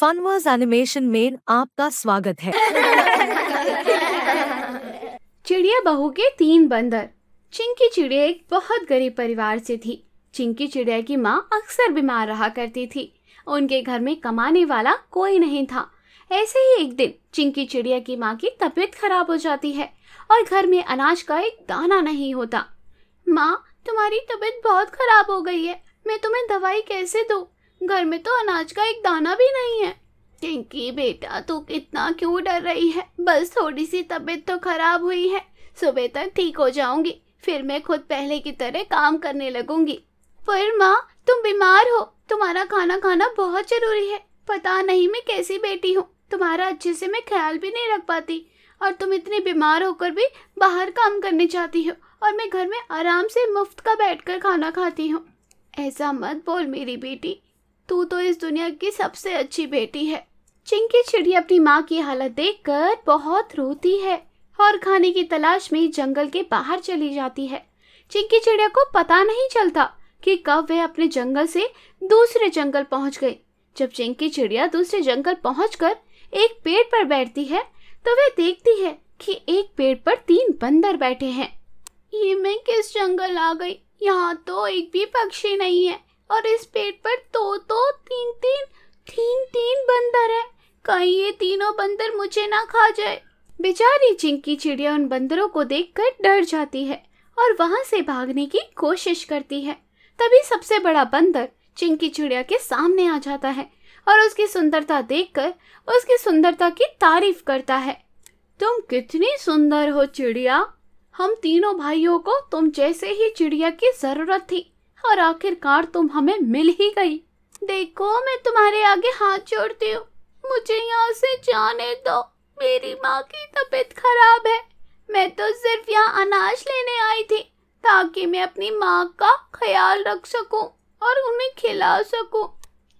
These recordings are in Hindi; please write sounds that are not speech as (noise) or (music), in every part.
फनवर्स एनिमेशन में आपका स्वागत है (laughs) चिड़िया बहू के तीन बंदर चिंकी चिड़िया एक बहुत गरीब परिवार से थी चिंकी चिड़िया की माँ अक्सर बीमार रहा करती थी उनके घर में कमाने वाला कोई नहीं था ऐसे ही एक दिन चिंकी चिड़िया की माँ की तबीयत खराब हो जाती है और घर में अनाज का एक दाना नहीं होता माँ तुम्हारी तबीयत बहुत खराब हो गई है मैं तुम्हें दवाई कैसे दूँ घर में तो अनाज का एक दाना भी नहीं है टिंकी बेटा तू कितना क्यों डर रही है बस थोड़ी सी तबीयत तो खराब हुई है सुबह तक ठीक हो जाऊंगी फिर मैं खुद पहले की तरह काम करने लगूंगी पर माँ तुम बीमार हो तुम्हारा खाना खाना बहुत जरूरी है पता नहीं मैं कैसी बेटी हूँ तुम्हारा अच्छे से मैं ख्याल भी नहीं रख पाती और तुम इतनी बीमार होकर भी बाहर काम करने जाती हो और मैं घर में आराम से मुफ्त का बैठकर खाना खाती हूँ ऐसा मत बोल मेरी बेटी तू तो इस दुनिया की सबसे अच्छी बेटी है चिंकी चिड़ी अपनी माँ की हालत देखकर बहुत रोती है और खाने की तलाश में जंगल के बाहर चली जाती है चिंकी चिड़िया को पता नहीं चलता कि कब वह अपने जंगल से दूसरे जंगल पहुंच गई जब चिंकी चिड़िया दूसरे जंगल पहुंचकर एक पेड़ पर बैठती है तो वह देखती है कि एक पेड़ पर तीन बंदर बैठे हैं ये मैं किस जंगल आ गई यहाँ तो एक भी पक्षी नहीं है और इस पेड़ पर दो दो तीन तीन तीन तीन बंदर है कहीं ये तीनों बंदर मुझे ना खा जाए बेचारी चिंकी चिड़िया उन बंदरों को देखकर डर जाती है और वहां से भागने की कोशिश करती है तभी सबसे बड़ा बंदर चिंकी चिड़िया के सामने आ जाता है और उसकी सुंदरता देखकर उसकी सुंदरता की तारीफ करता है तुम कितनी सुंदर हो चिड़िया हम तीनों भाइयों को तुम जैसे ही चिड़िया की जरूरत थी और आखिरकार तुम हमें मिल ही गई देखो मैं तुम्हारे आगे हाथ जोड़ती हूँ मुझे यहाँ से जाने दो मेरी माँ की तबीयत खराब है मैं तो सिर्फ यहाँ अनाज लेने आई थी ताकि मैं अपनी माँ का ख्याल रख सकूँ और उन्हें खिला सकूँ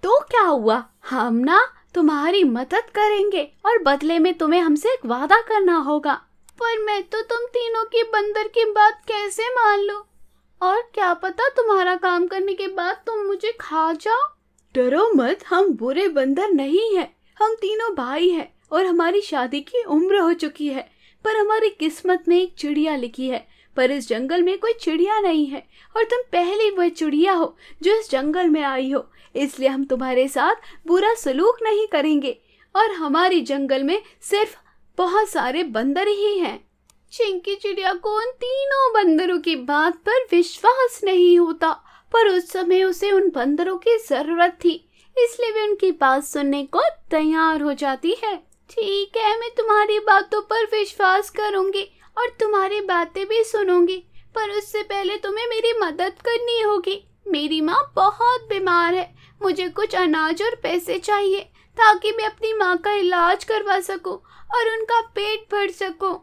तो क्या हुआ हम ना तुम्हारी मदद करेंगे और बदले में तुम्हें हमसे एक वादा करना होगा पर मैं तो तुम तीनों की बंदर की बात कैसे मान लूं? और क्या पता तुम्हारा काम करने के बाद तुम मुझे खा जाओ डरो मत हम बुरे बंदर नहीं हैं हम तीनों भाई हैं और हमारी शादी की उम्र हो चुकी है पर हमारी किस्मत में एक चिड़िया लिखी है पर इस जंगल में कोई चिड़िया नहीं है और तुम पहली वह चिड़िया हो जो इस जंगल में आई हो इसलिए हम तुम्हारे साथ बुरा सलूक नहीं करेंगे और हमारे जंगल में सिर्फ बहुत सारे बंदर ही हैं चिंकी चिड़िया को उन तीनों बंदरों की बात पर विश्वास नहीं होता पर उस समय उसे उन बंदरों की जरूरत थी इसलिए वे उनकी बात सुनने को तैयार हो जाती है ठीक है मैं तुम्हारी बातों पर विश्वास करूंगी और तुम्हारी बातें भी सुनूंगी पर उससे पहले तुम्हें मेरी मदद करनी होगी मेरी माँ बहुत बीमार है मुझे कुछ अनाज और पैसे चाहिए ताकि मैं अपनी माँ का इलाज करवा सकूं और उनका पेट भर सकूं।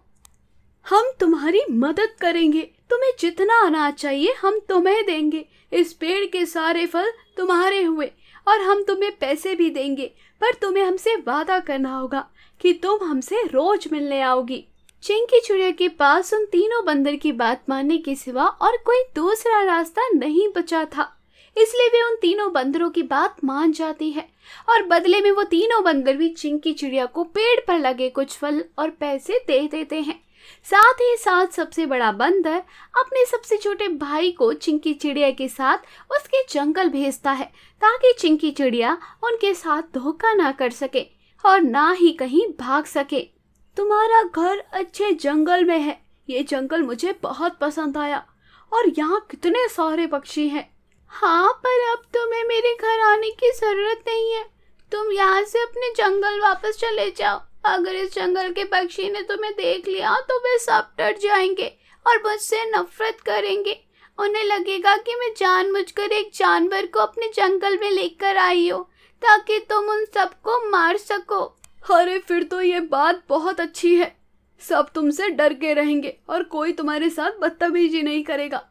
हम तुम्हारी मदद करेंगे तुम्हें जितना अनाज चाहिए हम तुम्हें देंगे इस पेड़ के सारे फल तुम्हारे हुए और हम तुम्हें पैसे भी देंगे पर तुम्हें हमसे वादा करना होगा कि तुम हमसे रोज मिलने आओगी चिंकी चुड़िया के पास उन तीनों बंदर की बात मानने के सिवा और कोई दूसरा रास्ता नहीं बचा था इसलिए वे उन तीनों बंदरों की बात मान जाती है और बदले में वो तीनों बंदर भी चिंकी चिड़िया को पेड़ पर लगे कुछ फल और पैसे दे देते हैं साथ ही साथ सबसे बड़ा बंदर अपने सबसे छोटे भाई को चिंकी चिड़िया के साथ उसके जंगल भेजता है ताकि चिंकी चिड़िया उनके साथ धोखा ना कर सके और ना ही कहीं भाग सके तुम्हारा घर अच्छे जंगल में है ये जंगल मुझे बहुत पसंद आया और यहाँ कितने सारे पक्षी हैं हाँ पर अब तुम्हें मेरे घर आने की ज़रूरत नहीं है तुम यहाँ से अपने जंगल वापस चले जाओ अगर इस जंगल के पक्षी ने तुम्हें देख लिया तो वे सब डर जाएंगे और मुझसे नफरत करेंगे उन्हें लगेगा कि मैं जानबूझकर एक जानवर को अपने जंगल में लेकर आई हो ताकि तुम उन सबको मार सको अरे फिर तो ये बात बहुत अच्छी है सब तुमसे डर के रहेंगे और कोई तुम्हारे साथ बदतमीजी नहीं करेगा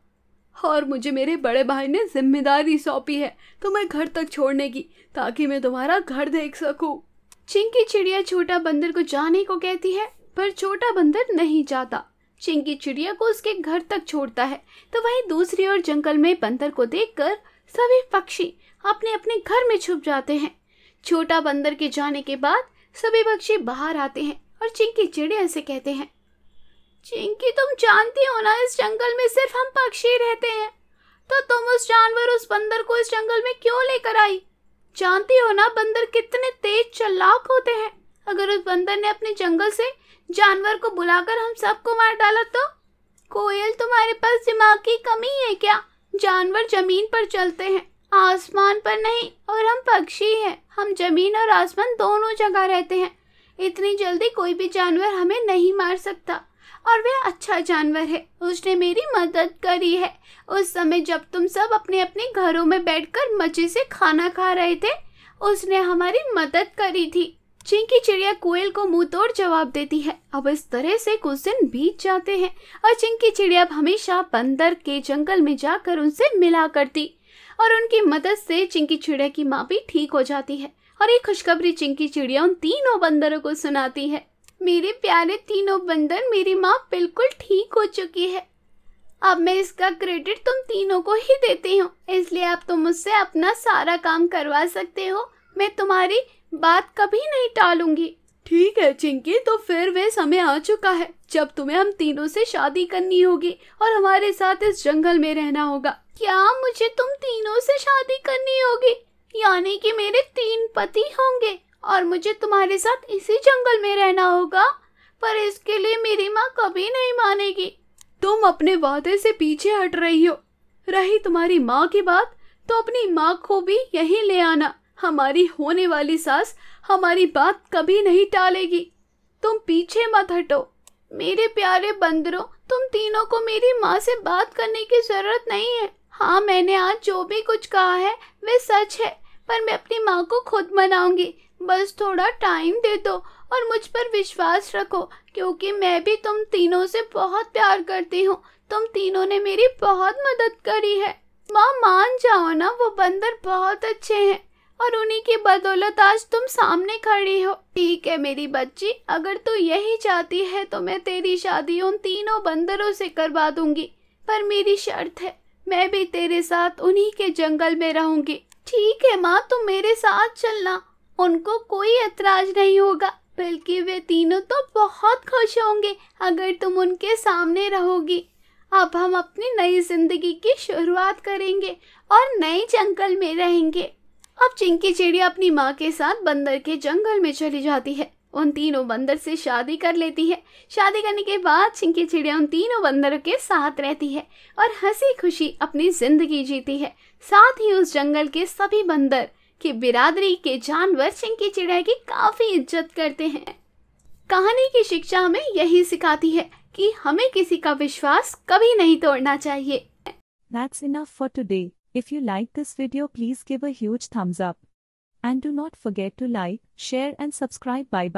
और मुझे मेरे बड़े भाई ने जिम्मेदारी सौंपी है तुम्हें घर तक छोड़ने की ताकि मैं तुम्हारा घर देख सकूं चिंकी चिड़िया छोटा बंदर को जाने को कहती है पर छोटा बंदर नहीं जाता चिंकी चिड़िया को उसके घर तक छोड़ता है तो वहीं दूसरी ओर जंगल में बंदर को देखकर सभी पक्षी अपने अपने घर में छुप जाते हैं छोटा बंदर के जाने के बाद सभी पक्षी बाहर आते हैं और चिंकी चिड़िया से कहते हैं चिंकी तुम जानती हो ना इस जंगल में सिर्फ हम पक्षी रहते हैं तो तुम उस जानवर उस बंदर को इस जंगल में क्यों लेकर आई जानती हो ना बंदर कितने तेज चलाक होते हैं अगर उस बंदर ने अपने जंगल से जानवर को बुलाकर हम सबको मार डाला तो कोयल तुम्हारे पास दिमाग की कमी है क्या जानवर जमीन पर चलते हैं आसमान पर नहीं और हम पक्षी हैं हम जमीन और आसमान दोनों जगह रहते हैं इतनी जल्दी कोई भी जानवर हमें नहीं मार सकता और वह अच्छा जानवर है उसने मेरी मदद करी है उस समय जब तुम सब अपने अपने घरों में बैठकर मजे से खाना खा रहे थे उसने हमारी मदद करी थी चिंकी चिड़िया कोयल को मुंह तोड़ जवाब देती है अब इस तरह से कुछ दिन बीत जाते हैं और चिंकी चिड़िया अब हमेशा बंदर के जंगल में जाकर उनसे मिला करती और उनकी मदद से चिंकी चिड़िया की माँ भी ठीक हो जाती है और ये खुशखबरी चिंकी चिड़िया उन तीनों बंदरों को सुनाती है मेरे प्यारे तीनों बंदर मेरी माँ बिल्कुल ठीक हो चुकी है अब मैं इसका क्रेडिट तुम तीनों को ही देती हूँ इसलिए अब तुम तो मुझसे अपना सारा काम करवा सकते हो मैं तुम्हारी बात कभी नहीं टालूंगी ठीक है चिंकी तो फिर वे समय आ चुका है जब तुम्हें हम तीनों से शादी करनी होगी और हमारे साथ इस जंगल में रहना होगा क्या मुझे तुम तीनों से शादी करनी होगी यानी कि मेरे तीन पति होंगे और मुझे तुम्हारे साथ इसी जंगल में रहना होगा पर इसके लिए मेरी माँ कभी नहीं मानेगी तुम अपने वादे से पीछे हट रही हो रही तुम्हारी माँ की बात तो अपनी माँ को भी यहीं ले आना हमारी होने वाली सास हमारी बात कभी नहीं टालेगी तुम पीछे मत हटो मेरे प्यारे बंदरों तुम तीनों को मेरी माँ से बात करने की जरूरत नहीं है हाँ मैंने आज जो भी कुछ कहा है वे सच है पर मैं अपनी माँ को खुद मनाऊंगी बस थोड़ा टाइम दे दो और मुझ पर विश्वास रखो क्योंकि मैं भी तुम तीनों से बहुत प्यार करती हूँ तुम तीनों ने मेरी बहुत मदद करी है माँ मान जाओ ना वो बंदर बहुत अच्छे हैं और उन्हीं की बदौलत आज तुम सामने खड़ी हो ठीक है मेरी बच्ची अगर तू यही चाहती है तो मैं तेरी शादी उन तीनों बंदरों से करवा दूंगी पर मेरी शर्त है मैं भी तेरे साथ उन्हीं के जंगल में रहूंगी ठीक है माँ तुम मेरे साथ चलना उनको कोई ऐतराज नहीं होगा बल्कि वे तीनों तो बहुत खुश होंगे अगर तुम उनके सामने रहोगी अब हम अपनी नई जिंदगी की शुरुआत करेंगे और नए जंगल में रहेंगे अब चिंकी चिड़िया अपनी माँ के साथ बंदर के जंगल में चली जाती है उन तीनों बंदर से शादी कर लेती है शादी करने के बाद चिंकी चिड़िया उन तीनों बंदरों के साथ रहती है और हंसी खुशी अपनी जिंदगी जीती है साथ ही उस जंगल के सभी बंदर कि बिरादरी के जानवर चिंकी चिड़िया की काफ़ी इज्जत करते हैं कहानी की शिक्षा हमें यही सिखाती है कि हमें किसी का विश्वास कभी नहीं तोड़ना चाहिए That's enough for today. If you like this video, please give a huge thumbs up. And do not forget to like, share and subscribe. Bye bye.